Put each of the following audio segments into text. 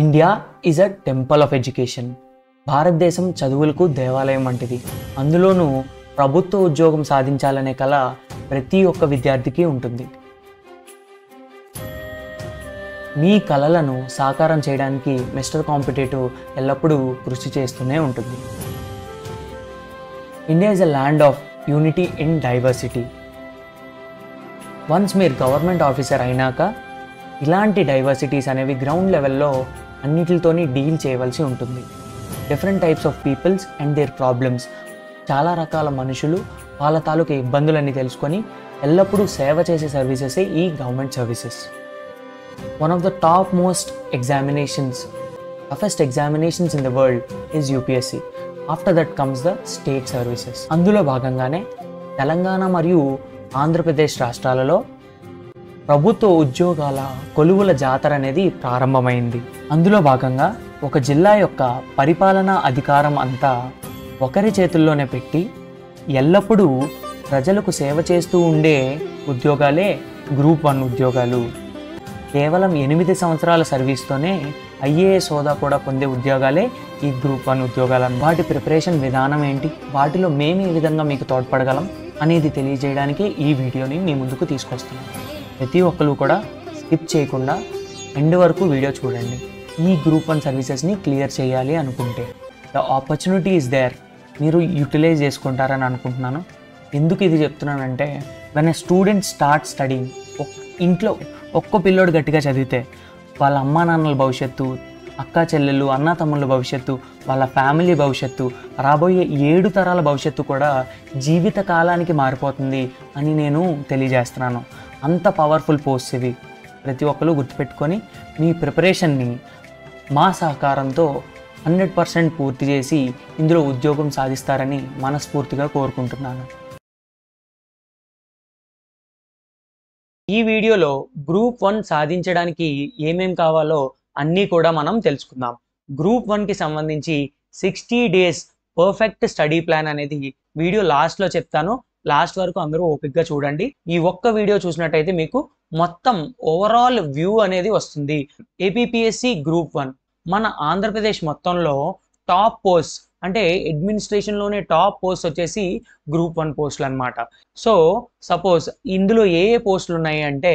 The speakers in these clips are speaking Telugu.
India is a temple of education భారతదేశం చదువులకు దేవాలయం వంటిది అందులోనూ ప్రభుత్వ ఉద్యోగం సాధించాలనే కళ ప్రతి ఒక్క విద్యార్థికి ఉంటుంది మీ కళలను సాకారం చేయడానికి మిస్టర్ కాంపిటేటివ్ ఎల్లప్పుడూ కృషి చేస్తూనే ఉంటుంది India is a land of unity in diversity once మీరు గవర్నమెంట్ ఆఫీసర్ అయినాక ఇలాంటి డైవర్సిటీస్ అనేవి గ్రౌండ్ లెవెల్లో అన్నిటితోని డీల్ చేయవలసి ఉంటుంది different types of peoples and their problems చాలా రకాల మనుషులు వాళ్ళ తాలూకా ఇబ్బందులన్నీ తెలుసుకొని ఎల్లప్పుడూ సేవ చేసే సర్వీసెసే ఈ government services one of the top most examinations toughest examinations in the world is UPSC after that comes the state services అందులో భాగంగానే తెలంగాణ మరియు ఆంధ్రప్రదేశ్ రాష్ట్రాలలో ప్రభుత్వ ఉద్యోగాల కొలువుల జాతర అనేది ప్రారంభమైంది అందులో భాగంగా ఒక జిల్లా యొక్క పరిపాలనా అధికారం అంతా ఒకరి చేతుల్లోనే పెట్టి ఎల్లప్పుడూ ప్రజలకు సేవ చేస్తూ ఉండే ఉద్యోగాలే గ్రూప్ వన్ ఉద్యోగాలు కేవలం ఎనిమిది సంవత్సరాల సర్వీస్తోనే ఐఏఎస్ హోదా కూడా పొందే ఉద్యోగాలే ఈ గ్రూప్ వన్ ఉద్యోగాలు వాటి ప్రిపరేషన్ విధానం ఏంటి వాటిలో మేము ఏ విధంగా మీకు తోడ్పడగలం అనేది తెలియజేయడానికి ఈ వీడియోని మీ ముందుకు తీసుకొస్తున్నాం ప్రతి ఒక్కరు కూడా స్కిప్ చేయకుండా ఎండ్ వరకు వీడియో చూడండి ఈ గ్రూప్ వన్ సర్వీసెస్ని క్లియర్ చేయాలి అనుకుంటే ద ఆపర్చునిటీ ఇస్ దేర్ మీరు యూటిలైజ్ చేసుకుంటారని అనుకుంటున్నాను ఎందుకు ఇది చెప్తున్నానంటే when a student start study ఇంట్లో ఒక్క పిల్లోడు గట్టిగా చదివితే వాళ్ళ అమ్మా నాన్నల భవిష్యత్తు అక్క చెల్లెలు అన్న తమ్ముళ్ళ భవిష్యత్తు వాళ్ళ ఫ్యామిలీ భవిష్యత్తు రాబోయే ఏడు తరాల భవిష్యత్తు కూడా జీవిత కాలానికి మారిపోతుంది అని నేను తెలియజేస్తున్నాను అంత పవర్ఫుల్ పోస్ట్ ఇవి ప్రతి ఒక్కరు గుర్తుపెట్టుకొని మీ ప్రిపరేషన్ని మా సహకారంతో హండ్రెడ్ పర్సెంట్ పూర్తి చేసి ఇందులో ఉద్యోగం సాధిస్తారని మనస్ఫూర్తిగా కోరుకుంటున్నాను ఈ వీడియోలో గ్రూప్ వన్ సాధించడానికి ఏమేం కావాలో అన్నీ కూడా మనం తెలుసుకుందాం గ్రూప్ వన్కి సంబంధించి sixty days perfect study plan అనేది వీడియో లాస్ట్లో చెప్తాను లాస్ట్ వరకు అందరూ ఓపిక్గా చూడండి ఈ ఒక్క వీడియో చూసినట్టయితే మీకు మొత్తం ఓవరాల్ వ్యూ అనేది వస్తుంది ఏపీపీఎస్సి గ్రూప్ వన్ మన ఆంధ్రప్రదేశ్ మొత్తంలో టాప్ పోస్ట్ అంటే అడ్మినిస్ట్రేషన్లోనే టాప్ పోస్ట్ వచ్చేసి గ్రూప్ వన్ పోస్టులు అనమాట సో సపోజ్ ఇందులో ఏ ఏ పోస్టులు ఉన్నాయి అంటే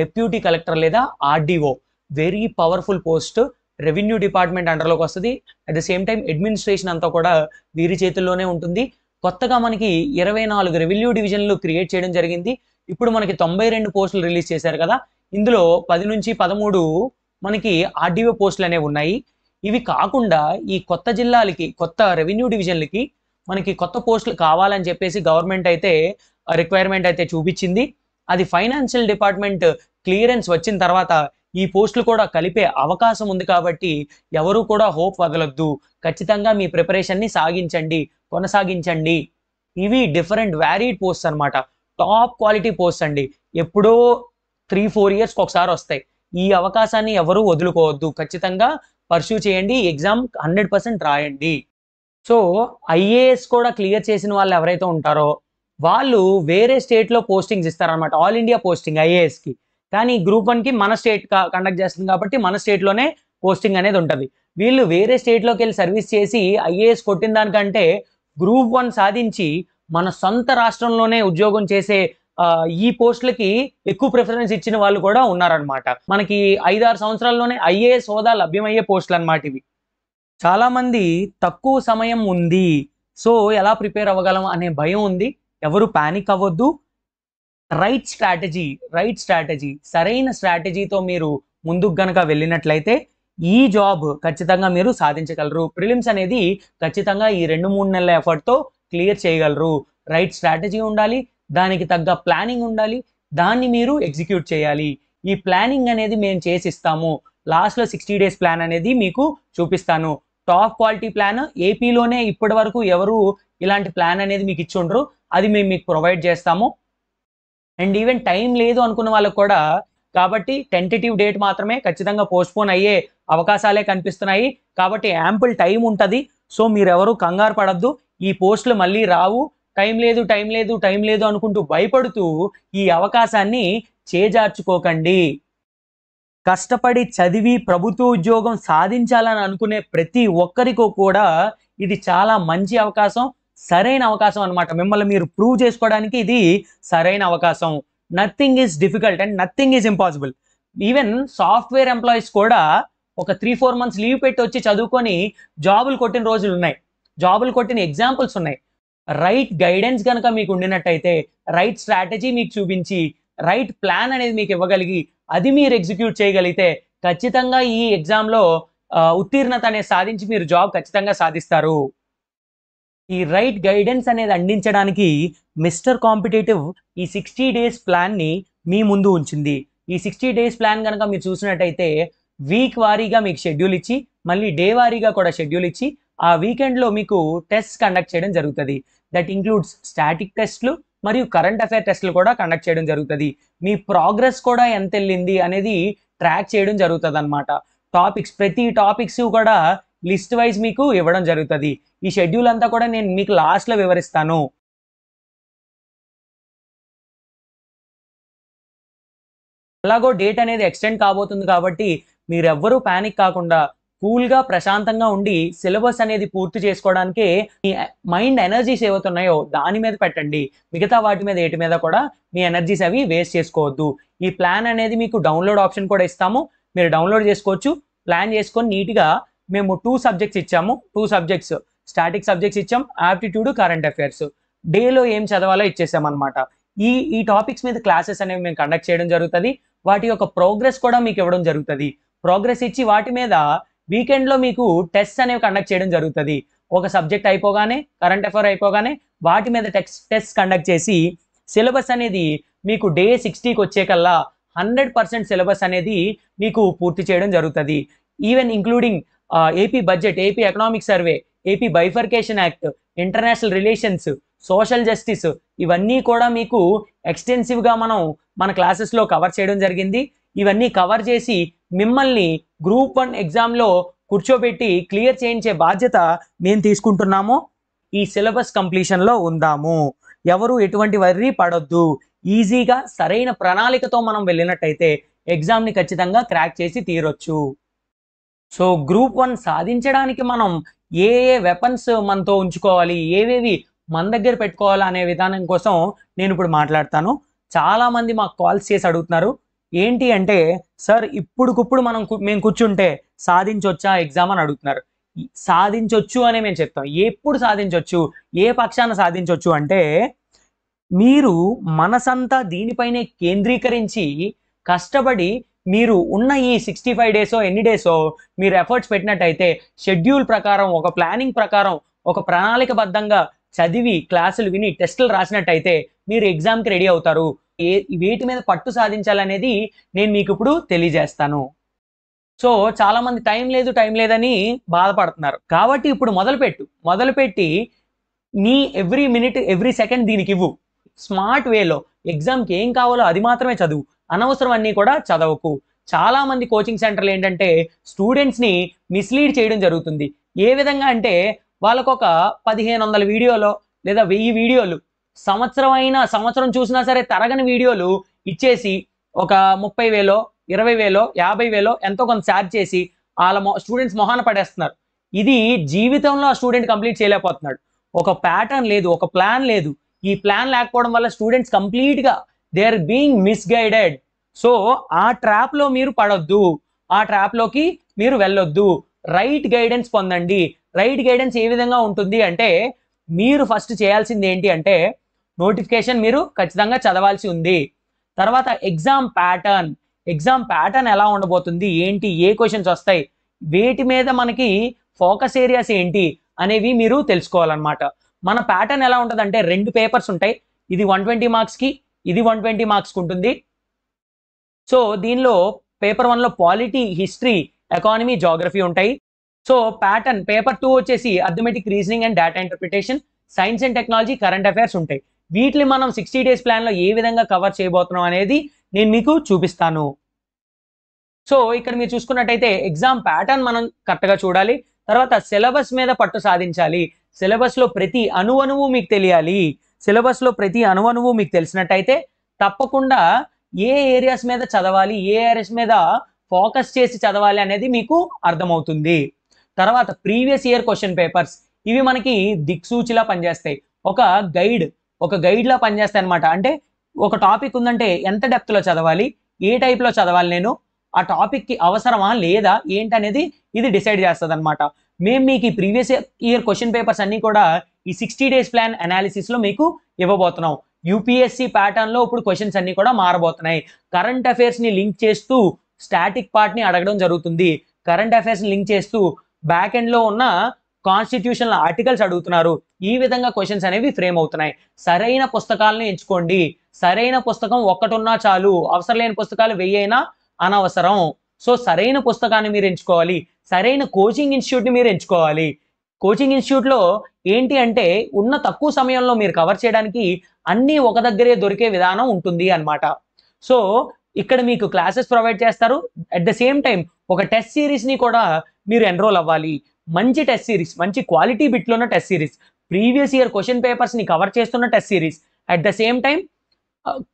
డెప్యూటీ కలెక్టర్ లేదా RDO very powerful post revenue department అండర్లోకి వస్తుంది at the same time administration అంతా కూడా వీరి చేతుల్లోనే ఉంటుంది కొత్తగా మనకి ఇరవై నాలుగు రెవెన్యూ డివిజన్లు క్రియేట్ చేయడం జరిగింది ఇప్పుడు మనకి తొంభై రెండు పోస్టులు రిలీజ్ చేశారు కదా ఇందులో పది నుంచి పదమూడు మనకి ఆర్డీఓ పోస్టులు అనేవి ఉన్నాయి ఇవి కాకుండా ఈ కొత్త జిల్లాలకి కొత్త రెవెన్యూ డివిజన్లకి మనకి కొత్త పోస్టులు కావాలని చెప్పేసి గవర్నమెంట్ అయితే రిక్వైర్మెంట్ అయితే చూపించింది అది ఫైనాన్షియల్ డిపార్ట్మెంట్ క్లియరెన్స్ వచ్చిన తర్వాత ఈ పోస్టులు కూడా కలిపే అవకాశం ఉంది కాబట్టి ఎవరు కూడా హోప్ వదలొద్దు ఖచ్చితంగా మీ ప్రిపరేషన్ని సాగించండి కొనసాగించండి ఇవి డిఫరెంట్ వ్యారీడ్ పోస్ట్ అనమాట టాప్ క్వాలిటీ పోస్ట్ అండి ఎప్పుడో త్రీ ఫోర్ ఇయర్స్కి ఒకసారి వస్తాయి ఈ అవకాశాన్ని ఎవరు వదులుకోవద్దు ఖచ్చితంగా పర్స్యూ చేయండి ఎగ్జామ్ హండ్రెడ్ పర్సెంట్ రాయండి సో ఐఏఎస్ కూడా క్లియర్ చేసిన వాళ్ళు ఎవరైతే ఉంటారో వాళ్ళు వేరే స్టేట్లో పోస్టింగ్స్ ఇస్తారనమాట ఆల్ ఇండియా పోస్టింగ్ ఐఏఎస్కి కానీ గ్రూప్ వన్కి మన స్టేట్ కండక్ట్ చేస్తుంది కాబట్టి మన స్టేట్లోనే పోస్టింగ్ అనేది ఉంటుంది వీళ్ళు వేరే స్టేట్లోకి వెళ్ళి సర్వీస్ చేసి ఐఏఎస్ కొట్టిన దానికంటే గ్రూప్ వన్ సాధించి మన సొంత రాష్ట్రంలోనే ఉద్యోగం చేసే ఈ పోస్టులకి ఎక్కువ ప్రిఫరెన్స్ ఇచ్చిన వాళ్ళు కూడా ఉన్నారనమాట మనకి ఐదారు సంవత్సరాల్లోనే ఐఏఎస్ హోదా లభ్యమయ్యే పోస్టులు అనమాట ఇవి చాలామంది తక్కువ సమయం ఉంది సో ఎలా ప్రిపేర్ అవ్వగలం అనే భయం ఉంది ఎవరు ప్యానిక్ అవ్వద్దు రైట్ స్ట్రాటజీ రైట్ స్ట్రాటజీ సరైన స్ట్రాటజీతో మీరు ముందుకు గనక వెళ్ళినట్లయితే ఈ జాబ్ ఖచ్చితంగా మీరు సాధించగలరు ప్రిలిమ్స్ అనేది ఖచ్చితంగా ఈ రెండు మూడు నెలల ఎఫర్ట్తో క్లియర్ చేయగలరు రైట్ స్ట్రాటజీ ఉండాలి దానికి తగ్గ ప్లానింగ్ ఉండాలి దాన్ని మీరు ఎగ్జిక్యూట్ చేయాలి ఈ ప్లానింగ్ అనేది మేము చేసిస్తాము లాస్ట్లో సిక్స్టీ డేస్ ప్లాన్ అనేది మీకు చూపిస్తాను టాప్ క్వాలిటీ ప్లాన్ ఏపీలోనే ఇప్పటి వరకు ఎవరు ఇలాంటి ప్లాన్ అనేది మీకు ఇచ్చి ఉండరు అది మేము మీకు ప్రొవైడ్ చేస్తాము అండ్ ఈవెన్ టైం లేదు అనుకున్న వాళ్ళకు కూడా కాబట్టి టెంటేటివ్ డేట్ మాత్రమే ఖచ్చితంగా పోస్ట్పోన్ అయ్యే అవకాశాలే కనిపిస్తున్నాయి కాబట్టి యాంపుల్ టైం ఉంటుంది సో మీరెవరూ కంగారు పడద్దు ఈ పోస్టులు మళ్ళీ రావు టైం లేదు టైం లేదు టైం లేదు అనుకుంటూ భయపడుతూ ఈ అవకాశాన్ని చేజార్చుకోకండి కష్టపడి చదివి ప్రభుత్వ ఉద్యోగం సాధించాలని అనుకునే ప్రతి ఒక్కరికో కూడా ఇది చాలా మంచి అవకాశం సరైన అవకాశం అనమాట మిమ్మల్ని మీరు ప్రూవ్ చేసుకోవడానికి ఇది సరైన అవకాశం nothing is difficult and nothing is impossible even software employees కూడా ఒక త్రీ ఫోర్ మంత్స్ లీవ్ పెట్టి వచ్చి చదువుకొని జాబులు కొట్టిన రోజులు ఉన్నాయి జాబులు కొట్టిన ఎగ్జాంపుల్స్ ఉన్నాయి రైట్ గైడెన్స్ కనుక మీకు ఉండినట్టయితే రైట్ స్ట్రాటజీ మీకు చూపించి రైట్ ప్లాన్ అనేది మీకు ఇవ్వగలిగి అది మీరు ఎగ్జిక్యూట్ చేయగలిగితే ఖచ్చితంగా ఈ ఎగ్జామ్లో ఉత్తీర్ణత అనేది సాధించి మీరు జాబ్ ఖచ్చితంగా సాధిస్తారు ఈ రైట్ గైడెన్స్ అనేది అందించడానికి మిస్టర్ కాంపిటేటివ్ ఈ సిక్స్టీ డేస్ ప్లాన్ని మీ ముందు ఉంచింది ఈ సిక్స్టీ డేస్ ప్లాన్ కనుక మీరు చూసినట్టయితే వీక్ వారీగా మీకు షెడ్యూల్ ఇచ్చి మళ్ళీ డే వారీగా కూడా షెడ్యూల్ ఇచ్చి ఆ వీకెండ్లో మీకు టెస్ట్ కండక్ట్ చేయడం జరుగుతుంది దట్ ఇంక్లూడ్స్ స్టాటిక్ టెస్ట్లు మరియు కరెంట్ అఫైర్ టెస్ట్లు కూడా కండక్ట్ చేయడం జరుగుతుంది మీ ప్రోగ్రెస్ కూడా ఎంత వెళ్ళింది అనేది ట్రాక్ చేయడం జరుగుతుంది అనమాట టాపిక్స్ ప్రతి టాపిక్స్ కూడా లిస్ట్ వైజ్ మీకు ఇవ్వడం జరుగుతుంది ఈ షెడ్యూల్ అంతా కూడా నేను మీకు లాస్ట్లో వివరిస్తాను అలాగో డేట్ అనేది ఎక్స్టెండ్ కాబోతుంది కాబట్టి మీరెవ్వరూ ప్యానిక్ కాకుండా కూల్గా ప్రశాంతంగా ఉండి సిలబస్ అనేది పూర్తి చేసుకోవడానికి మీ మైండ్ ఎనర్జీస్ ఏవైతున్నాయో దాని మీద పెట్టండి మిగతా వాటి మీద ఏటి మీద కూడా మీ ఎనర్జీస్ అవి వేస్ట్ చేసుకోవద్దు ఈ ప్లాన్ అనేది మీకు డౌన్లోడ్ ఆప్షన్ కూడా ఇస్తాము మీరు డౌన్లోడ్ చేసుకోవచ్చు ప్లాన్ చేసుకొని నీట్గా మేము టూ సబ్జెక్ట్స్ ఇచ్చాము టూ సబ్జెక్ట్స్ స్టాటిక్ సబ్జెక్ట్స్ ఇచ్చాం యాప్టిట్యూడ్ కరెంట్ అఫైర్స్ డేలో ఏం చదవాలో ఇచ్చేసామన్నమాట ఈ ఈ టాపిక్స్ మీద క్లాసెస్ అనేవి మేము కండక్ట్ చేయడం జరుగుతుంది వాటి యొక్క ప్రోగ్రెస్ కూడా మీకు ఇవ్వడం జరుగుతుంది ప్రోగ్రెస్ ఇచ్చి వాటి మీద వీకెండ్లో మీకు టెస్ట్ అనేవి కండక్ట్ చేయడం జరుగుతుంది ఒక సబ్జెక్ట్ అయిపోగానే కరెంట్ అఫైర్ అయిపోగానే వాటి మీద టెక్స్ టెస్ట్ కండక్ట్ చేసి సిలబస్ అనేది మీకు డే సిక్స్టీకి వచ్చే కల్లా హండ్రెడ్ పర్సెంట్ సిలబస్ అనేది మీకు పూర్తి చేయడం జరుగుతుంది even including AP budget AP economic survey AP bifurcation act international relations social justice ఇవన్నీ కూడా మీకు ఎక్స్టెన్సివ్గా మనం మన క్లాసెస్లో కవర్ చేయడం జరిగింది ఇవన్నీ కవర్ చేసి మిమ్మల్ని గ్రూప్ వన్ ఎగ్జామ్లో కూర్చోబెట్టి క్లియర్ చేయించే బాధ్యత మేము తీసుకుంటున్నాము ఈ సిలబస్ కంప్లీషన్లో ఉందాము ఎవరు ఎటువంటి వర్రి పడొద్దు ఈజీగా సరైన ప్రణాళికతో మనం వెళ్ళినట్టయితే ఎగ్జామ్ని ఖచ్చితంగా క్రాక్ చేసి తీరొచ్చు సో గ్రూప్ వన్ సాధించడానికి మనం ఏ ఏ వెపన్స్ మనతో ఉంచుకోవాలి ఏవేవి మన దగ్గర పెట్టుకోవాలి అనే విధానం కోసం నేను ఇప్పుడు మాట్లాడతాను చాలామంది మాకు కాల్స్ చేసి అడుగుతున్నారు ఏంటి అంటే సార్ ఇప్పుడుకిప్పుడు మనం మేము కూర్చుంటే సాధించొచ్చా ఎగ్జామ్ అని అడుగుతున్నారు సాధించొచ్చు అనే మేము చెప్తాం ఎప్పుడు సాధించవచ్చు ఏ పక్షాన సాధించవచ్చు అంటే మీరు మనసంతా దీనిపైనే కేంద్రీకరించి కష్టపడి మీరు ఉన్న ఈ సిక్స్టీ ఫైవ్ డేసో ఎన్ని డేసో మీరు ఎఫర్ట్స్ పెట్టినట్టయితే షెడ్యూల్ ప్రకారం ఒక ప్లానింగ్ ప్రకారం ఒక ప్రణాళికబద్ధంగా చదివి క్లాసులు విని టెస్టులు రాసినట్టయితే మీరు ఎగ్జామ్కి రెడీ అవుతారు ఏ వీటి మీద పట్టు సాధించాలనేది నేను మీకు ఇప్పుడు తెలియజేస్తాను సో చాలామంది టైం లేదు టైం లేదని బాధపడుతున్నారు కాబట్టి ఇప్పుడు మొదలుపెట్టు మొదలుపెట్టి నీ ఎవ్రీ మినిట్ ఎవ్రీ సెకండ్ దీనికి ఇవ్వు స్మార్ట్ వేలో ఎగ్జామ్కి ఏం కావాలో అది మాత్రమే చదువు అనవసరం అన్నీ కూడా చదవకు చాలా మంది కోచింగ్ సెంటర్లు ఏంటంటే స్టూడెంట్స్ని మిస్లీడ్ చేయడం జరుగుతుంది ఏ విధంగా అంటే వాళ్ళకు ఒక పదిహేను వందల వీడియోలో లేదా వెయ్యి వీడియోలు సంవత్సరం అయినా సంవత్సరం చూసినా సరే తరగని వీడియోలు ఇచ్చేసి ఒక ముప్పై వేలో ఇరవై వేలో యాభై వేలో ఎంతో కొంత ఛార్జ్ చేసి వాళ్ళ స్టూడెంట్స్ మొహాన పడేస్తున్నారు ఇది జీవితంలో ఆ స్టూడెంట్ కంప్లీట్ చేయలేకపోతున్నాడు ఒక ప్యాటర్న్ లేదు ఒక ప్లాన్ లేదు ఈ ప్లాన్ లేకపోవడం వల్ల స్టూడెంట్స్ కంప్లీట్గా they are being misguided so ఆ ట్రాప్లో మీరు పడొద్దు ఆ ట్రాప్లోకి మీరు వెళ్ళొద్దు రైట్ గైడెన్స్ పొందండి రైట్ గైడెన్స్ ఏ విధంగా ఉంటుంది అంటే మీరు ఫస్ట్ చేయాల్సింది ఏంటి అంటే నోటిఫికేషన్ మీరు ఖచ్చితంగా చదవాల్సి ఉంది తర్వాత ఎగ్జామ్ ప్యాటర్న్ ఎగ్జామ్ ప్యాటర్న్ ఎలా ఉండబోతుంది ఏంటి ఏ క్వశ్చన్స్ వస్తాయి వేటి మీద మనకి ఫోకస్ ఏరియాస్ ఏంటి అనేవి మీరు తెలుసుకోవాలన్నమాట మన ప్యాటర్న్ ఎలా ఉంటుందంటే రెండు పేపర్స్ ఉంటాయి ఇది వన్ ట్వంటీ మార్క్స్కి ఇది వన్ ట్వంటీ మార్క్స్కి ఉంటుంది సో దీనిలో పేపర్ వన్లో పాలిటీ హిస్టరీ ఎకానమీ జాగ్రఫీ ఉంటాయి సో ప్యాటర్న్ పేపర్ టూ వచ్చేసి arithmetic reasoning and data interpretation science and technology current affairs ఉంటాయి వీటిని మనం సిక్స్టీ డేస్ ప్లాన్లో ఏ విధంగా కవర్ చేయబోతున్నాం అనేది నేను మీకు చూపిస్తాను సో ఇక్కడ మీరు చూసుకున్నట్టయితే ఎగ్జామ్ ప్యాటర్న్ మనం కరెక్ట్గా చూడాలి తర్వాత సిలబస్ మీద పట్టు సాధించాలి సిలబస్లో ప్రతి అణువణువు మీకు తెలియాలి సిలబస్లో ప్రతి అనువనువు మీకు తెలిసినట్టయితే తప్పకుండా ఏ ఏరియాస్ మీద చదవాలి ఏ ఏరియాస్ మీద ఫోకస్ చేసి చదవాలి అనేది మీకు అర్థమవుతుంది తర్వాత ప్రీవియస్ ఇయర్ క్వశ్చన్ పేపర్స్ ఇవి మనకి దిక్సూచిలా పనిచేస్తాయి ఒక గైడ్ ఒక గైడ్లా పనిచేస్తాయి అనమాట అంటే ఒక టాపిక్ ఉందంటే ఎంత డెప్త్లో చదవాలి ఏ టైప్లో చదవాలి నేను ఆ టాపిక్కి అవసరమా లేదా ఏంటనేది ఇది డిసైడ్ చేస్తుంది అనమాట మేము మీకు ఈ ప్రీవియస్ ఇయర్ క్వశ్చన్ పేపర్స్ అన్నీ కూడా ఈ సిక్స్టీ డేస్ ప్లాన్ అనాలిసిస్లో మీకు ఇవ్వబోతున్నాం యూపీఎస్సీ ప్యాటర్న్లో ఇప్పుడు క్వశ్చన్స్ అన్నీ కూడా మారబోతున్నాయి కరెంట్ అఫైర్స్ని లింక్ చేస్తూ స్టాటిక్ పార్ట్ని అడగడం జరుగుతుంది కరెంట్ అఫైర్స్ని లింక్ చేస్తూ బ్యాక్ ఎండ్లో ఉన్న కాన్స్టిట్యూషనల్ ఆర్టికల్స్ అడుగుతున్నారు ఈ విధంగా క్వశ్చన్స్ అనేవి ఫ్రేమ్ అవుతున్నాయి సరైన పుస్తకాలను ఎంచుకోండి సరైన పుస్తకం ఒక్కటున్నా చాలు అవసరం లేని పుస్తకాలు వెయ్యైనా అనవసరం సో సరైన పుస్తకాన్ని మీరు ఎంచుకోవాలి సరైన కోచింగ్ ఇన్స్టిట్యూట్ని మీరు ఎంచుకోవాలి కోచింగ్ ఇన్స్టిట్యూట్లో ఏంటి అంటే ఉన్న తక్కువ సమయంలో మీరు కవర్ చేయడానికి అన్నీ ఒక దగ్గరే దొరికే విధానం ఉంటుంది అనమాట సో ఇక్కడ మీకు క్లాసెస్ ప్రొవైడ్ చేస్తారు అట్ ద సేమ్ టైం ఒక టెస్ట్ సిరీస్ని కూడా మీరు ఎన్రోల్ అవ్వాలి మంచి టెస్ట్ సిరీస్ మంచి క్వాలిటీ బిట్లో ఉన్న test series previous year question పేపర్స్ని కవర్ చేస్తున్న test series at the same time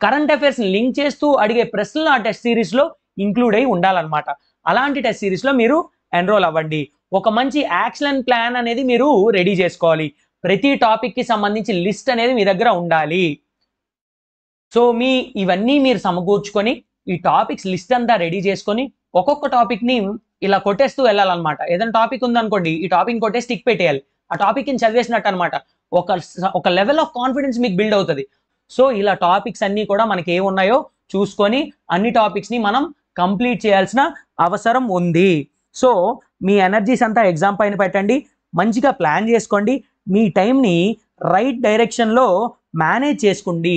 current అఫైర్స్ని లింక్ చేస్తూ అడిగే ప్రశ్నలు ఆ టెస్ట్ సిరీస్లో ఇంక్లూడ్ అయి ఉండాలన్నమాట అలాంటి టెస్ట్ సిరీస్లో మీరు ఎన్రోల్ అవ్వండి ఒక మంచి యాక్షన్ ప్లాన్ అనేది మీరు రెడీ చేసుకోవాలి ప్రతి టాపిక్కి సంబంధించి లిస్ట్ అనేది మీ దగ్గర ఉండాలి సో మీ ఇవన్నీ మీరు సమకూర్చుకొని ఈ టాపిక్స్ లిస్ట్ అంతా రెడీ చేసుకొని ఒక్కొక్క టాపిక్ని ఇలా కొట్టేస్తూ వెళ్ళాలన్నమాట ఏదైనా టాపిక్ ఉందనుకోండి ఈ టాపిక్ కొట్టేసి టిక్ పెట్టేయాలి ఆ టాపిక్ని చదివేసినట్టు అనమాట ఒక ఒక లెవెల్ ఆఫ్ కాన్ఫిడెన్స్ మీకు బిల్డ్ అవుతుంది సో ఇలా టాపిక్స్ అన్నీ కూడా మనకి ఏమున్నాయో చూసుకొని అన్ని టాపిక్స్ని మనం కంప్లీట్ చేయాల్సిన అవసరం ఉంది సో మీ ఎనర్జీస్ అంతా ఎగ్జామ్ పైన పెట్టండి మంచిగా ప్లాన్ చేసుకోండి మీ టైంని రైట్ డైరెక్షన్లో మేనేజ్ చేసుకోండి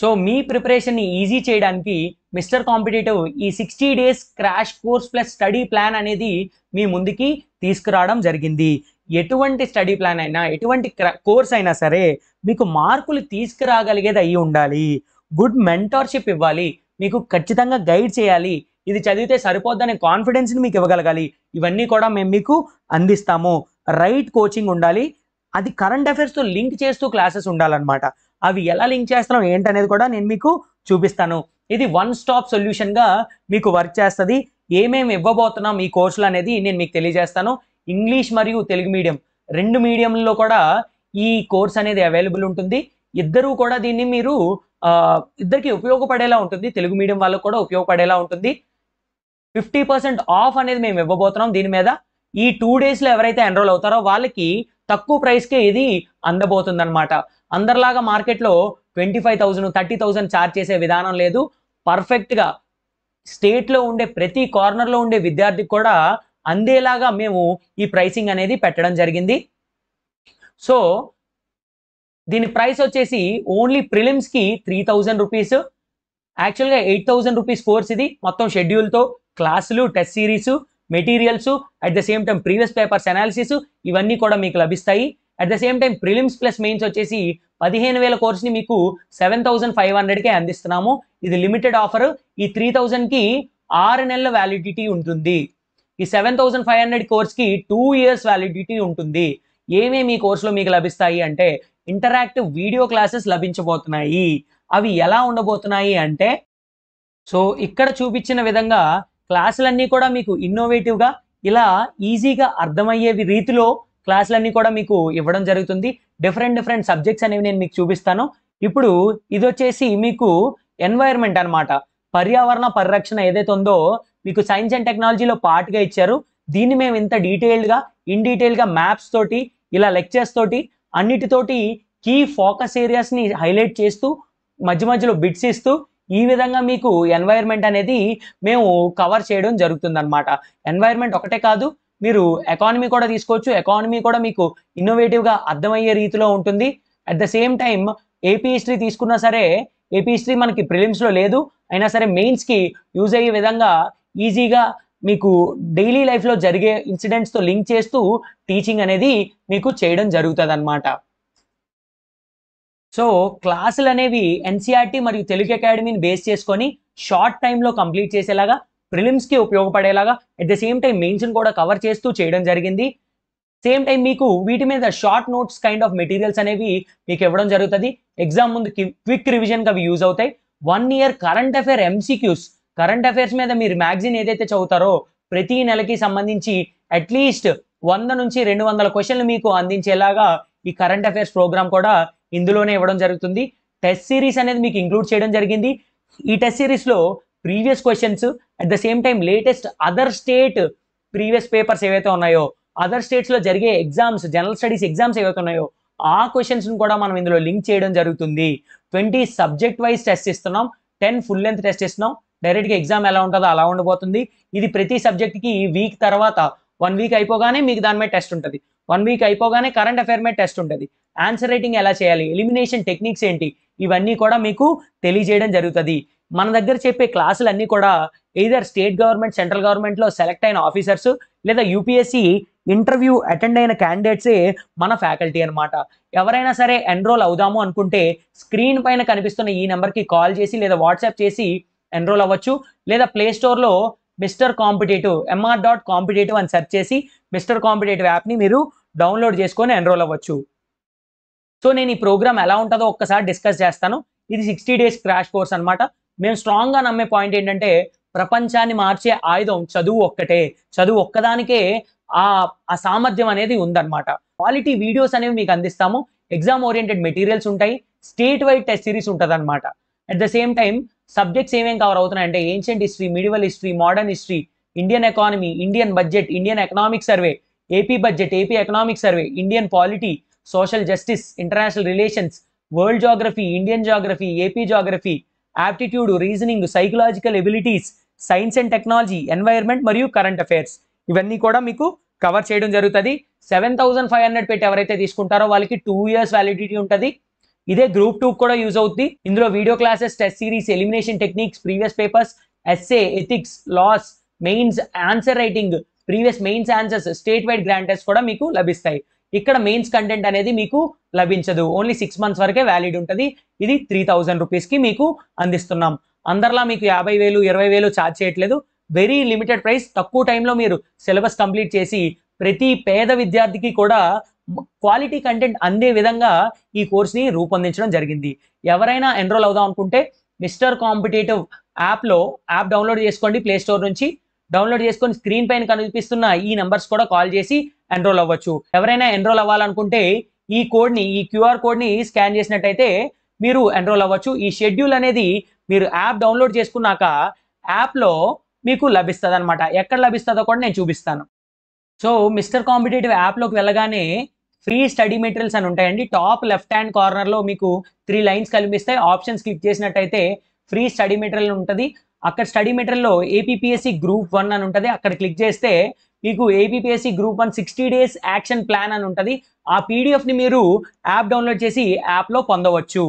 సో మీ ప్రిపరేషన్ని ఈజీ చేయడానికి మిస్టర్ కాంపిటేటివ్ ఈ sixty days crash course plus study plan అనేది మీ ముందుకి తీసుకురావడం జరిగింది ఎటువంటి స్టడీ ప్లాన్ అయినా ఎటువంటి కోర్స్ అయినా సరే మీకు మార్కులు తీసుకురాగలిగేది అయి ఉండాలి గుడ్ మెంటార్షిప్ ఇవ్వాలి మీకు ఖచ్చితంగా గైడ్ చేయాలి ఇది చదివితే సరిపోద్దనే కాన్ఫిడెన్స్ని మీకు ఇవ్వగలగాలి ఇవన్నీ కూడా మేము మీకు అందిస్తాము రైట్ కోచింగ్ ఉండాలి అది కరెంట్ అఫైర్స్తో లింక్ చేస్తూ క్లాసెస్ ఉండాలన్నమాట అవి ఎలా లింక్ చేస్తున్నాం ఏంటనేది కూడా నేను మీకు చూపిస్తాను ఇది వన్ స్టాప్ సొల్యూషన్గా మీకు వర్క్ చేస్తుంది ఏమేమి ఇవ్వబోతున్నాం ఈ కోర్సులు అనేది నేను మీకు తెలియజేస్తాను ఇంగ్లీష్ మరియు తెలుగు మీడియం రెండు మీడియంలో కూడా ఈ కోర్స్ అనేది అవైలబుల్ ఉంటుంది ఇద్దరూ కూడా దీన్ని మీరు ఇద్దరికి ఉపయోగపడేలా ఉంటుంది తెలుగు మీడియం వాళ్ళకు కూడా ఉపయోగపడేలా ఉంటుంది ఫిఫ్టీ పర్సెంట్ ఆఫ్ అనేది మేము ఇవ్వబోతున్నాం దీని మీద ఈ టూ డేస్లో ఎవరైతే ఎన్రోల్ అవుతారో వాళ్ళకి తక్కువ ప్రైస్కే ఇది అందబోతుంది అనమాట అందరిలాగా మార్కెట్లో twenty five thousand thirty thousand charge చేసే విధానం లేదు పర్ఫెక్ట్గా స్టేట్లో ఉండే ప్రతి కార్నర్లో ఉండే విద్యార్థికి కూడా అందేలాగా మేము ఈ ప్రైసింగ్ అనేది పెట్టడం జరిగింది సో దీని ప్రైస్ వచ్చేసి ఓన్లీ ప్రిలిమ్స్కి త్రీ థౌజండ్ రూపీస్ యాక్చువల్గా ఎయిట్ థౌజండ్ రూపీస్ కోర్స్ ఇది మొత్తం షెడ్యూల్తో క్లాసులు test series materials at the same time previous papers analysis ఇవన్నీ కూడా మీకు లభిస్తాయి at the same time prelims plus mains వచ్చేసి పదిహేను వేల కోర్స్ని మీకు సెవెన్ థౌసండ్ ఫైవ్ హండ్రెడ్కే అందిస్తున్నాము ఇది లిమిటెడ్ ఆఫర్ ఈ త్రీ థౌజండ్కి ఆరు నెలల వ్యాలిడిటీ ఉంటుంది ఈ సెవెన్ థౌసండ్ ఫైవ్ హండ్రెడ్ కోర్స్కి టూ ఇయర్స్ వ్యాలిడిటీ ఉంటుంది ఏమేమి ఈ కోర్సులో మీకు లభిస్తాయి అంటే ఇంటరాక్టివ్ వీడియో క్లాసెస్ లభించబోతున్నాయి అవి ఎలా ఉండబోతున్నాయి అంటే సో ఇక్కడ చూపించిన విధంగా క్లాసులన్నీ కూడా మీకు ఇన్నోవేటివ్గా ఇలా ఈజీగా అర్థమయ్యే రీతిలో క్లాసులన్నీ కూడా మీకు ఇవ్వడం జరుగుతుంది డిఫరెంట్ డిఫరెంట్ సబ్జెక్ట్స్ అనేవి నేను మీకు చూపిస్తాను ఇప్పుడు ఇది వచ్చేసి మీకు ఎన్వైర్న్మెంట్ అనమాట పర్యావరణ పరిరక్షణ ఏదైతే ఉందో మీకు సైన్స్ అండ్ టెక్నాలజీలో పార్ట్గా ఇచ్చారు దీన్ని మేము ఇంత డీటెయిల్డ్గా ఇన్ డీటెయిల్గా మ్యాప్స్ తోటి ఇలా లెక్చర్స్ తోటి అన్నిటితోటి కీ ఫోకస్ ఏరియాస్ని హైలైట్ చేస్తూ మధ్య మధ్యలో బిట్స్ ఇస్తూ ఈ విధంగా మీకు ఎన్వైర్న్మెంట్ అనేది మేము కవర్ చేయడం జరుగుతుంది అనమాట ఎన్వైర్న్మెంట్ ఒకటే కాదు మీరు ఎకానమీ కూడా తీసుకోవచ్చు ఎకానమీ కూడా మీకు ఇన్నోవేటివ్గా అర్థమయ్యే రీతిలో ఉంటుంది at the same time AP history తీసుకున్నా సరే ఏపీ హిస్టరీ మనకి ప్రిలిమ్స్లో లేదు అయినా సరే మెయిన్స్కి యూజ్ అయ్యే విధంగా ఈజీగా మీకు డైలీ లైఫ్లో జరిగే ఇన్సిడెంట్స్తో లింక్ చేస్తూ టీచింగ్ అనేది మీకు చేయడం జరుగుతుంది సో క్లాసులు అనేవి ఎన్సీఆర్టీ మరియు తెలుగు అకాడమీని బేస్ చేసుకొని షార్ట్ టైంలో కంప్లీట్ చేసేలాగా ప్రిలిమ్స్కి ఉపయోగపడేలాగా అట్ ద సేమ్ టైం మెయిన్స్ని కూడా కవర్ చేస్తూ చేయడం జరిగింది సేమ్ టైం మీకు వీటి మీద short notes kind of materials అనేవి మీకు ఇవ్వడం జరుగుతుంది ఎగ్జామ్ ముందు క్విక్ రివిజన్కి అవి యూజ్ అవుతాయి one year current affair MCQs current affairs మీద మీరు మ్యాగ్జిన్ ఏదైతే చదువుతారో ప్రతి నెలకి సంబంధించి అట్లీస్ట్ వంద నుంచి రెండు వందల క్వశ్చన్లు మీకు అందించేలాగా ఈ కరెంట్ అఫైర్స్ ప్రోగ్రామ్ కూడా ఇందులోనే ఇవ్వడం జరుగుతుంది టెస్ట్ సిరీస్ అనేది మీకు ఇంక్లూడ్ చేయడం జరిగింది ఈ టెస్ట్ సిరీస్లో previous questions at the same time latest other state previous papers ఏవైతే ఉన్నాయో అదర్ స్టేట్స్లో జరిగే ఎగ్జామ్స్ జనరల్ స్టడీస్ ఎగ్జామ్స్ ఏవైతే ఉన్నాయో ఆ క్వశ్చన్స్ను కూడా మనం ఇందులో లింక్ చేయడం జరుగుతుంది ట్వంటీ సబ్జెక్ట్ వైజ్ టెస్ట్ ఇస్తున్నాం టెన్ ఫుల్ లెంత్ టెస్ట్ ఇస్తున్నాం డైరెక్ట్గా ఎగ్జామ్ ఎలా ఉంటుందో అలా ఉండబోతుంది ఇది ప్రతి సబ్జెక్ట్కి వీక్ తర్వాత వన్ వీక్ అయిపోగానే మీకు దాని మీద టెస్ట్ ఉంటుంది వన్ వీక్ అయిపోగానే కరెంట్ అఫైర్ మీద టెస్ట్ ఉంటుంది ఆన్సర్ రైటింగ్ ఎలా చేయాలి ఎలిమినేషన్ టెక్నిక్స్ ఏంటి ఇవన్నీ కూడా మీకు తెలియజేయడం జరుగుతుంది మన దగ్గర చెప్పే క్లాసులు అన్నీ కూడా ఎయిదర్ స్టేట్ గవర్నమెంట్ సెంట్రల్ గవర్నమెంట్లో సెలెక్ట్ అయిన ఆఫీసర్స్ లేదా యూపీఎస్సి ఇంటర్వ్యూ అటెండ్ అయిన క్యాండిడేట్సే మన ఫ్యాకల్టీ అనమాట ఎవరైనా సరే ఎన్రోల్ అవుదాము అనుకుంటే స్క్రీన్ పైన కనిపిస్తున్న ఈ నెంబర్కి కాల్ చేసి లేదా వాట్సాప్ చేసి ఎన్రోల్ అవ్వచ్చు లేదా ప్లే స్టోర్లో mister competitive MR dot competitive అని సెర్చ్ చేసి మిస్టర్ కాంపిటేటివ్ యాప్ని మీరు డౌన్లోడ్ చేసుకొని ఎన్రోల్ అవ్వచ్చు సో నేను ఈ ప్రోగ్రామ్ ఎలా ఉంటుందో ఒక్కసారి డిస్కస్ చేస్తాను ఇది సిక్స్టీ డేస్ క్రాష్ కోర్స్ అనమాట మేము స్ట్రాంగ్గా నమ్మే పాయింట్ ఏంటంటే ప్రపంచాన్ని మార్చే ఆయుధం చదువు ఒక్కటే చదువు ఒక్కదానికే ఆ సామర్థ్యం అనేది ఉందన్నమాట క్వాలిటీ వీడియోస్ అనేవి మీకు అందిస్తాము ఎగ్జామ్ ఓరియంటెడ్ మెటీరియల్స్ ఉంటాయి స్టేట్ వైడ్ టెస్ట్ సిరీస్ ఉంటుంది అనమాట at the same time subjects ఏమేమి కవర్ అవుతున్నాయంటే ancient history medieval history modern history Indian economy Indian budget Indian economic survey AP budget AP economic survey Indian polity social justice international relations world geography Indian geography AP geography aptitude reasoning psychological abilities science and technology environment మరియు కరెంట్ అఫైర్స్ ఇవన్నీ కూడా మీకు కవర్ చేయడం జరుగుతుంది సెవెన్ థౌసండ్ ఫైవ్ హండ్రెడ్ పెట్టి ఎవరైతే తీసుకుంటారో వాళ్ళకి టూ ఇయర్స్ వ్యాలిడిటీ ఉంటుంది ఇదే గ్రూప్ టూ కూడా యూజ్ అవుతుంది ఇందులో video classes test series elimination techniques previous papers essay ethics laws mains answer writing previous mains answers state wide grand test కూడా మీకు లభిస్తాయి ఇక్కడ మెయిన్స్ కంటెంట్ అనేది మీకు లభించదు ఓన్లీ సిక్స్ మంత్స్ వరకే వ్యాలిడ్ ఉంటుంది ఇది త్రీ థౌజండ్ రూపీస్కి మీకు అందిస్తున్నాం అందరిలా మీకు యాభై వేలు ఇరవై వేలు ఛార్జ్ చేయట్లేదు వెరీ లిమిటెడ్ ప్రైస్ తక్కువ టైంలో మీరు సిలబస్ కంప్లీట్ చేసి ప్రతి పేద విద్యార్థికి కూడా క్వాలిటీ కంటెంట్ అందే విధంగా ఈ కోర్స్ని రూపొందించడం జరిగింది ఎవరైనా ఎన్రోల్ అవుదాం అనుకుంటే మిస్టర్ కాంపిటేటివ్ యాప్లో యాప్ డౌన్లోడ్ చేసుకోండి ప్లే స్టోర్ నుంచి డౌన్లోడ్ చేసుకొని స్క్రీన్ పైన కనిపిస్తున్న ఈ నెంబర్స్ కూడా కాల్ చేసి ఎన్రోల్ అవ్వచ్చు ఎవరైనా ఎన్రోల్ అవ్వాలనుకుంటే ఈ కోడ్ని ఈ క్యూఆర్ కోడ్ని స్కాన్ చేసినట్టయితే మీరు ఎన్రోల్ అవ్వచ్చు ఈ షెడ్యూల్ అనేది మీరు యాప్ డౌన్లోడ్ చేసుకున్నాక యాప్లో మీకు లభిస్తుంది అనమాట ఎక్కడ లభిస్తుందో కూడా నేను చూపిస్తాను సో మిస్టర్ కాంపిటేటివ్ యాప్లోకి వెళ్ళగానే ఫ్రీ స్టడీ మెటీరియల్స్ అని ఉంటాయండి టాప్ లెఫ్ట్ హ్యాండ్ కార్నర్లో మీకు త్రీ లైన్స్ కనిపిస్తాయి ఆప్షన్స్ క్లిక్ చేసినట్టయితే ఫ్రీ స్టడీ మెటీరియల్ ఉంటుంది అక్కడ స్టడీ మెటీరియల్లో ఏపీఎస్సి గ్రూప్ వన్ అని ఉంటుంది అక్కడ క్లిక్ చేస్తే మీకు APPSC group one sixty days action plan అని ఉంటుంది ఆ పీడిఎఫ్ని మీరు యాప్ డౌన్లోడ్ చేసి యాప్లో పొందవచ్చు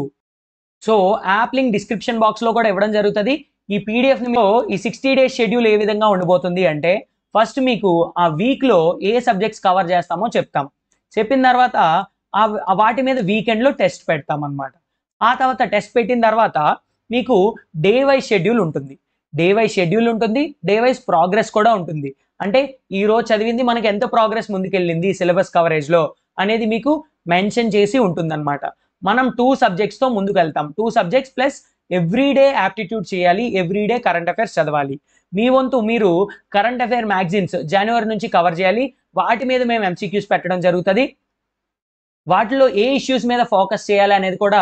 సో యాప్ లింక్ డిస్క్రిప్షన్ బాక్స్లో కూడా ఇవ్వడం జరుగుతుంది ఈ పీడిఎఫ్ని మీరు ఈ సిక్స్టీ డేస్ షెడ్యూల్ ఏ విధంగా ఉండబోతుంది అంటే ఫస్ట్ మీకు ఆ వీక్లో ఏ సబ్జెక్ట్స్ కవర్ చేస్తామో చెప్తాం చెప్పిన తర్వాత వాటి మీద వీకెండ్లో టెస్ట్ పెడతామన్నమాట ఆ తర్వాత టెస్ట్ పెట్టిన తర్వాత మీకు డే వైజ్ షెడ్యూల్ ఉంటుంది డే వైజ్ షెడ్యూల్ ఉంటుంది డే వైజ్ ప్రోగ్రెస్ కూడా ఉంటుంది అంటే ఈ రోజు చదివింది మనకి ఎంత ప్రోగ్రెస్ ముందుకెళ్ళింది సిలబస్ కవరేజ్లో అనేది మీకు మెన్షన్ చేసి ఉంటుందన్నమాట మనం టూ సబ్జెక్ట్స్తో ముందుకు వెళ్తాం two subjects plus everyday aptitude చేయాలి ఎవ్రీడే కరెంట్ అఫైర్స్ చదవాలి మీ వంతు మీరు కరెంట్ అఫైర్ మ్యాగజైన్స్ జనవరి నుంచి కవర్ చేయాలి వాటి మీద మేము ఎంసీక్యూస్ పెట్టడం జరుగుతుంది వాటిలో ఏ ఇష్యూస్ మీద ఫోకస్ చేయాలి అనేది కూడా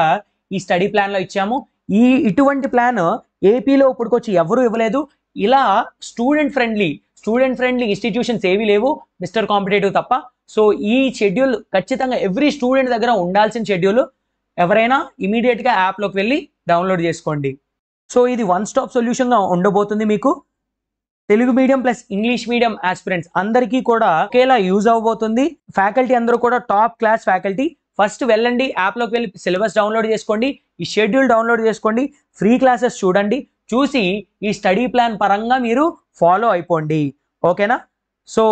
ఈ స్టడీ ప్లాన్లో ఇచ్చాము ఈ ఇటువంటి ప్లాన్ ఏపీలో ఇప్పటికొచ్చి ఎవరూ ఇవ్వలేదు ఇలా student friendly student friendly institutions ఏవి లేవు మిస్టర్ కాంపిటేటివ్ తప్ప సో ఈ షెడ్యూల్ ఖచ్చితంగా ఎవ్రీ స్టూడెంట్ దగ్గర ఉండాల్సిన షెడ్యూల్ ఎవరైనా ఇమీడియట్గా యాప్లోకి వెళ్ళి డౌన్లోడ్ చేసుకోండి సో ఇది వన్ స్టాప్ సొల్యూషన్గా ఉండబోతుంది మీకు Telugu medium plus English medium aspirants అందరికీ కూడా ఒకేలా యూజ్ అవ్వబోతుంది ఫ్యాకల్టీ అందరూ కూడా టాప్ క్లాస్ ఫ్యాకల్టీ ఫస్ట్ వెళ్ళండి యాప్లోకి వెళ్ళి సిలబస్ డౌన్లోడ్ చేసుకోండి ఈ షెడ్యూల్ డౌన్లోడ్ చేసుకోండి ఫ్రీ క్లాసెస్ చూడండి చూసి ఈ స్టడీ ప్లాన్ పరంగా మీరు ఫాలో అయిపోండి ఓకేనా సో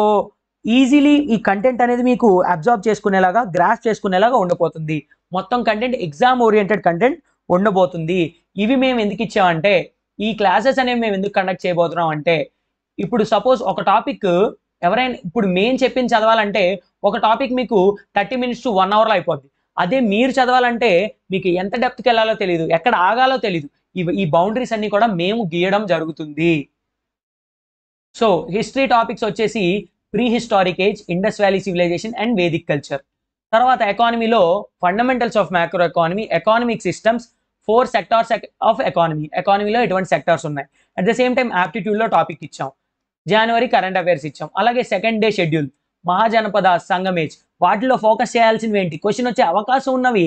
ఈజీలీ ఈ కంటెంట్ అనేది మీకు అబ్జార్బ్ చేసుకునేలాగా గ్రాస్ చేసుకునేలాగా ఉండబోతుంది మొత్తం కంటెంట్ ఎగ్జామ్ ఓరియంటెడ్ కంటెంట్ ఉండబోతుంది ఇవి మేము ఎందుకు ఇచ్చామంటే ఈ క్లాసెస్ అనేవి మేము ఎందుకు కండక్ట్ చేయబోతున్నాం అంటే ఇప్పుడు సపోజ్ ఒక టాపిక్ ఎవరైనా ఇప్పుడు మెయిన్ చెప్పింది చదవాలంటే ఒక టాపిక్ మీకు థర్టీ మినిట్స్ టు వన్ అవర్లో అయిపోద్ది అదే మీరు చదవాలంటే మీకు ఎంత డెప్త్కి వెళ్ళాలో తెలియదు ఎక్కడ ఆగాలో తెలియదు ఈ బౌండరీస్ అన్నీ కూడా మేము గీయడం జరుగుతుంది సో హిస్టరీ టాపిక్స్ వచ్చేసి prehistoric age Indus valley civilization and Vedic culture తర్వాత ఎకానమీలో fundamentals of macro economy economic systems four sectors of economy ఎకానమీలో ఎటువంటి సెక్టార్స్ ఉన్నాయి అట్ ద సేమ్ టైం యాప్టిట్యూడ్లో టాపిక్ ఇచ్చాం జనవరి కరెంట్ అఫైర్స్ ఇచ్చాం అలాగే సెకండ్ డే షెడ్యూల్ మహాజనపద సంగమేజ్ వాటిలో ఫోకస్ చేయాల్సినవి ఏంటి క్వశ్చన్ వచ్చే అవకాశం ఉన్నవి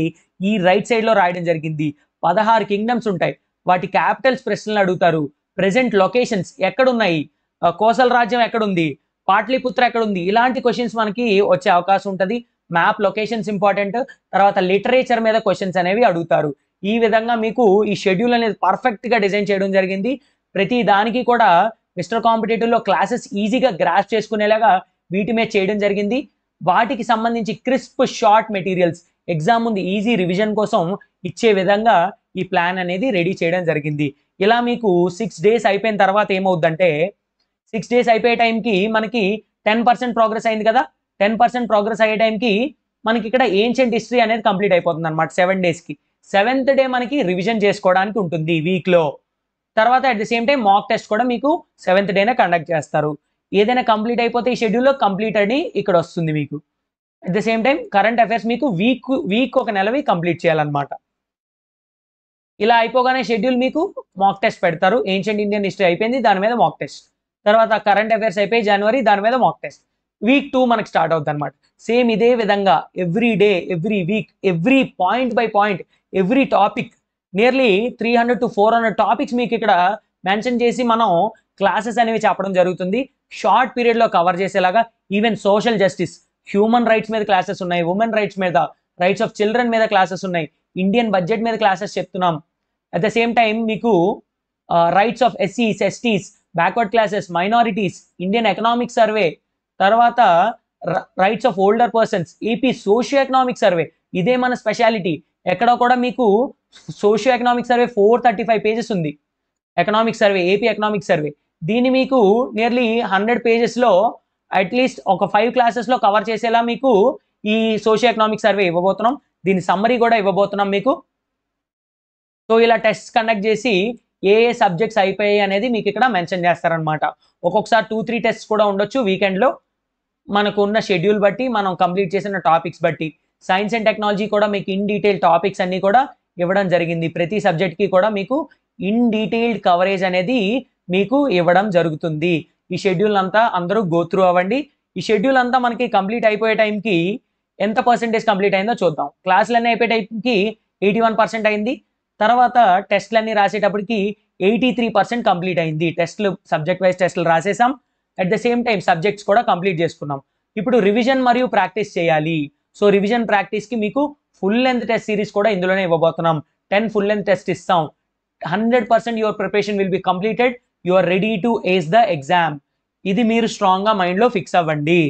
ఈ రైట్ సైడ్లో రాయడం జరిగింది పదహారు కింగ్డమ్స్ ఉంటాయి వాటి క్యాపిటల్స్ ప్రశ్నలు అడుగుతారు ప్రజెంట్ లొకేషన్స్ ఎక్కడున్నాయి కోసల రాజ్యం ఎక్కడుంది పాట్లిపుత్ర ఎక్కడుంది ఇలాంటి క్వశ్చన్స్ మనకి వచ్చే అవకాశం ఉంటుంది మ్యాప్ లొకేషన్స్ ఇంపార్టెంట్ తర్వాత లిటరేచర్ మీద క్వశ్చన్స్ అనేవి అడుగుతారు ఈ విధంగా మీకు ఈ షెడ్యూల్ అనేది పర్ఫెక్ట్గా డిజైన్ చేయడం జరిగింది ప్రతి దానికి కూడా మిస్టర్ కాంపిటేటివ్లో క్లాసెస్ ఈజీగా గ్రాస్ చేసుకునేలాగా వీటి మీద చేయడం జరిగింది వాటికి సంబంధించి క్రిస్ప్ షార్ట్ మెటీరియల్స్ ఎగ్జామ్ ఉంది ఈజీ రివిజన్ కోసం ఇచ్చే విధంగా ఈ ప్లాన్ అనేది రెడీ చేయడం జరిగింది ఇలా మీకు సిక్స్ డేస్ అయిపోయిన తర్వాత ఏమవుద్దంటే సిక్స్ డేస్ అయిపోయే టైంకి మనకి టెన్ పర్సెంట్ ప్రోగ్రెస్ అయింది కదా టెన్ పర్సెంట్ ప్రోగ్రెస్ అయ్యే టైంకి మనకి ఇక్కడ ఏన్షియంట్ హిస్టరీ అనేది కంప్లీట్ అయిపోతుంది అనమాట సెవెన్ డేస్కి సెవెంత్ డే మనకి రివిజన్ చేసుకోవడానికి ఉంటుంది ఈ వీక్లో తర్వాత at the same time mock test కూడా మీకు సెవెంత్ డేనే కండక్ట్ చేస్తారు ఏదైనా కంప్లీట్ అయిపోతే ఈ షెడ్యూల్లో కంప్లీట్ అని ఇక్కడ వస్తుంది మీకు at the same time current affairs మీకు వీక్ వీక్ ఒక నెలవి కంప్లీట్ చేయాలన్నమాట ఇలా అయిపోగానే షెడ్యూల్ మీకు మాక్ టెస్ట్ పెడతారు ఏన్షియంట్ ఇండియన్ హిస్టరీ అయిపోయింది దాని మీద మాక్ టెస్ట్ తర్వాత కరెంట్ అఫైర్స్ అయిపోయి జనవరి దాని మీద మాక్ టెస్ట్ వీక్ టూ మనకి స్టార్ట్ అవుతుంది అనమాట సేమ్ ఇదే విధంగా every day every week every point by point every topic nearly three hundred to four hundred topics మీకు ఇక్కడ మెన్షన్ చేసి మనం క్లాసెస్ అనేవి చెప్పడం జరుగుతుంది షార్ట్ పీరియడ్లో కవర్ చేసేలాగా even social justice human rights మీద క్లాసెస్ ఉన్నాయి ఉమెన్ రైట్స్ మీద రైట్స్ ఆఫ్ చిల్డ్రన్ మీద క్లాసెస్ ఉన్నాయి ఇండియన్ బడ్జెట్ మీద క్లాసెస్ చెప్తున్నాం అట్ ద సేమ్ టైం మీకు రైట్స్ ఆఫ్ ఎస్సీస్ STs backward classes minorities Indian economic survey తర్వాత rights of older persons AP socio economic survey ఇదే మన స్పెషాలిటీ ఎక్కడ కూడా మీకు socio economic survey four thirty five pages ఉంది economic survey AP economic survey దీన్ని మీకు నియర్లీ హండ్రెడ్ పేజెస్లో అట్లీస్ట్ ఒక ఫైవ్ క్లాసెస్లో కవర్ చేసేలా మీకు ఈ సోషియో ఎకనామిక్ సర్వే ఇవ్వబోతున్నాం దీని సమ్మరీ కూడా ఇవ్వబోతున్నాం మీకు సో ఇలా టెస్ట్ కండక్ట్ చేసి ఏ ఏ సబ్జెక్ట్స్ అయిపోయాయి అనేది మీకు ఇక్కడ మెన్షన్ చేస్తారనమాట ఒక్కొక్కసారి టూ త్రీ టెస్ట్ కూడా ఉండొచ్చు వీకెండ్లో మనకు ఉన్న షెడ్యూల్ బట్టి మనం కంప్లీట్ చేసిన టాపిక్స్ బట్టి సైన్స్ అండ్ టెక్నాలజీ కూడా మీకు ఇన్ డీటెయిల్ టాపిక్స్ అన్నీ కూడా ఇవ్వడం జరిగింది ప్రతి సబ్జెక్ట్కి కూడా మీకు ఇన్ డీటెయిల్డ్ కవరేజ్ అనేది మీకు ఇవ్వడం జరుగుతుంది ఈ షెడ్యూల్ అంతా అందరూ గోత్రూ అవ్వండి ఈ షెడ్యూల్ అంతా మనకి కంప్లీట్ అయిపోయే టైంకి ఎంత పర్సెంటేజ్ కంప్లీట్ అయిందో చూద్దాం క్లాసులు అన్నీ అయిపోయే టైంకి ఎయిటీ వన్ పర్సెంట్ అయింది తర్వాత టెస్ట్లన్నీ రాసేటప్పటికి ఎయిటీ త్రీ పర్సెంట్ కంప్లీట్ అయింది టెస్ట్లు సబ్జెక్ట్ వైజ్ టెస్ట్లు రాసేసాం at the same time subjects కూడా కంప్లీట్ చేసుకున్నాం ఇప్పుడు రివిజన్ మరియు ప్రాక్టీస్ చేయాలి సో రివిజన్ ప్రాక్టీస్కి మీకు ఫుల్ లెంత్ టెస్ట్ సిరీస్ కూడా ఇందులోనే ఇవ్వబోతున్నాం టెన్ ఫుల్ లెంత్ టెస్ట్ ఇస్తాం hundred percent your preparation will be completed you are ready to ace the exam ఇది మీరు స్ట్రాంగ్గా మైండ్లో ఫిక్స్ అవ్వండి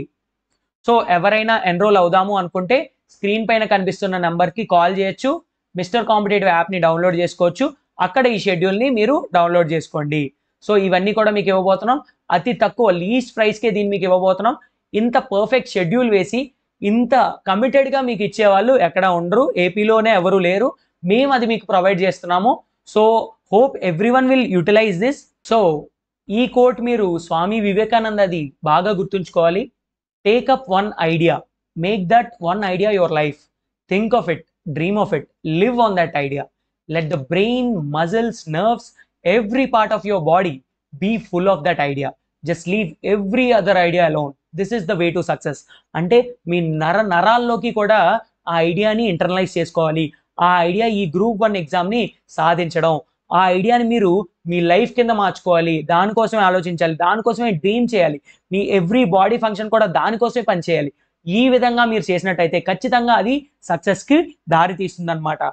సో ఎవరైనా ఎన్రోల్ అవుదాము అనుకుంటే స్క్రీన్ పైన కనిపిస్తున్న నెంబర్కి కాల్ చేయొచ్చు మిస్టర్ కాంపిటేటివ్ యాప్ని డౌన్లోడ్ చేసుకోవచ్చు అక్కడ ఈ షెడ్యూల్ని మీరు డౌన్లోడ్ చేసుకోండి సో ఇవన్నీ కూడా మీకు ఇవ్వబోతున్నాం అతి తక్కువ లీస్ట్ ప్రైస్కే దీన్ని మీకు ఇవ్వబోతున్నాం ఇంత పర్ఫెక్ట్ షెడ్యూల్ వేసి ఇంత కమిటెడ్గా మీకు ఇచ్చేవాళ్ళు ఎక్కడ ఉండరు ఏపీలోనే ఎవరు లేరు మేము అది మీకు ప్రొవైడ్ చేస్తున్నాము so hope every one will utilize this so ఈ కోట్ మీరు స్వామి వివేకానంద అది బాగా గుర్తుంచుకోవాలి take up one idea make that one idea your life think of it dream of it live on that idea let the brain muscles nerves every part of your body be full of that idea just leave every other idea alone this is the way to success అంటే మీ నర నరాల్లోకి కూడా ఆ ఐడియాని ఇంటర్నలైజ్ చేసుకోవాలి ఆ ఐడియా ఈ గ్రూప్ వన్ ఎగ్జామ్ని సాధించడం ఆ ఐడియాని మీరు మీ లైఫ్ కింద మార్చుకోవాలి దానికోసమే ఆలోచించాలి దానికోసమే డ్రీమ్ చేయాలి మీ ఎవ్రీ బాడీ ఫంక్షన్ కూడా దానికోసమే పనిచేయాలి ఈ విధంగా మీరు చేసినట్టయితే ఖచ్చితంగా అది సక్సెస్కి దారి తీస్తుందన్నమాట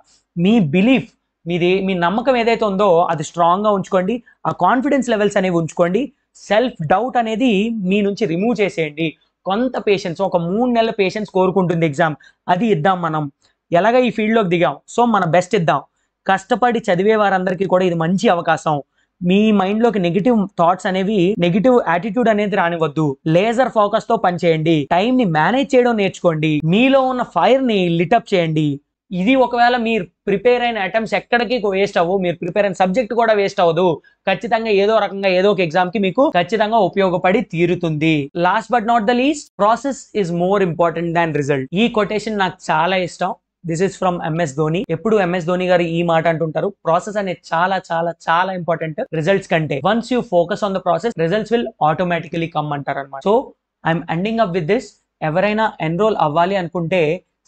మీ బిలీఫ్ మీది మీ నమ్మకం ఏదైతే ఉందో అది స్ట్రాంగ్గా ఉంచుకోండి ఆ కాన్ఫిడెన్స్ లెవెల్స్ అనేవి ఉంచుకోండి సెల్ఫ్ డౌట్ అనేది మీ నుంచి రిమూవ్ చేసేయండి కొంత పేషెన్స్ ఒక మూడు నెలల పేషెన్స్ కోరుకుంటుంది ఎగ్జామ్ అది ఇద్దాం మనం ఎలాగ ఈ ఫీల్డ్లోకి దిగాం సో మన బెస్ట్ ఇద్దాం కష్టపడి చదివే వారందరికీ కూడా ఇది మంచి అవకాశం మీ మైండ్లోకి నెగిటివ్ థాట్స్ అనేవి నెగిటివ్ యాటిట్యూడ్ అనేది రానివద్దు లేజర్ ఫోకస్తో పనిచేయండి టైంని మేనేజ్ చేయడం నేర్చుకోండి మీలో ఉన్న ఫైర్ని లిటప్ చేయండి ఇది ఒకవేళ మీరు ప్రిపేర్ అయిన అటెంప్ట్స్ ఎక్కడికి వేస్ట్ అవ్వు మీరు ప్రిపేర్ అయిన సబ్జెక్ట్ కూడా వేస్ట్ అవ్వదు ఖచ్చితంగా ఏదో రకంగా ఏదో ఒక ఎగ్జామ్ కి మీకు ఖచ్చితంగా ఉపయోగపడి తీరుతుంది last but not the least process is more important than result ఈ కొటేషన్ నాకు చాలా ఇష్టం this is from MS Dhoni ఎప్పుడు ఎంఎస్ ధోని గారు ఈ మాట అంటుంటారు ప్రాసెస్ అనేది చాలా చాలా చాలా ఇంపార్టెంట్ రిజల్ట్స్ కంటే once you focus on the process results will automatically come అంటారు అనమాట so I'm ending up with this ఎవరైనా ఎన్రోల్ అవ్వాలి అనుకుంటే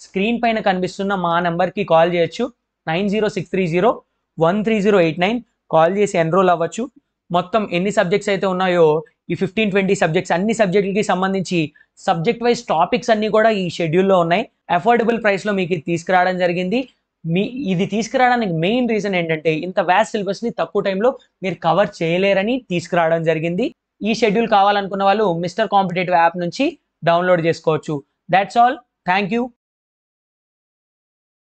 స్క్రీన్ పైన కనిపిస్తున్న మా నెంబర్కి కాల్ చేయొచ్చు nine zero six three zero one three zero eight nine call చేసి ఎన్రోల్ అవ్వచ్చు మొత్తం ఎన్ని సబ్జెక్ట్స్ అయితే ఉన్నాయో ఈ ఫిఫ్టీన్ ట్వంటీ సబ్జెక్ట్స్ అన్ని సబ్జెక్టులకి సంబంధించి సబ్జెక్ట్ వైజ్ టాపిక్స్ అన్నీ కూడా ఈ షెడ్యూల్లో ఉన్నాయి అఫోర్డబుల్ ప్రైస్లో మీకు తీసుకురావడం జరిగింది మీ ఇది తీసుకురావడానికి మెయిన్ రీజన్ ఏంటంటే ఇంత వ్యాస్ సిలబస్ని తక్కువ టైంలో మీరు కవర్ చేయలేరని తీసుకురావడం జరిగింది ఈ షెడ్యూల్ కావాలనుకున్న వాళ్ళు మిస్టర్ కాంపిటేటివ్ యాప్ నుంచి డౌన్లోడ్ చేసుకోవచ్చు దాట్స్ ఆల్ థ్యాంక్ యూ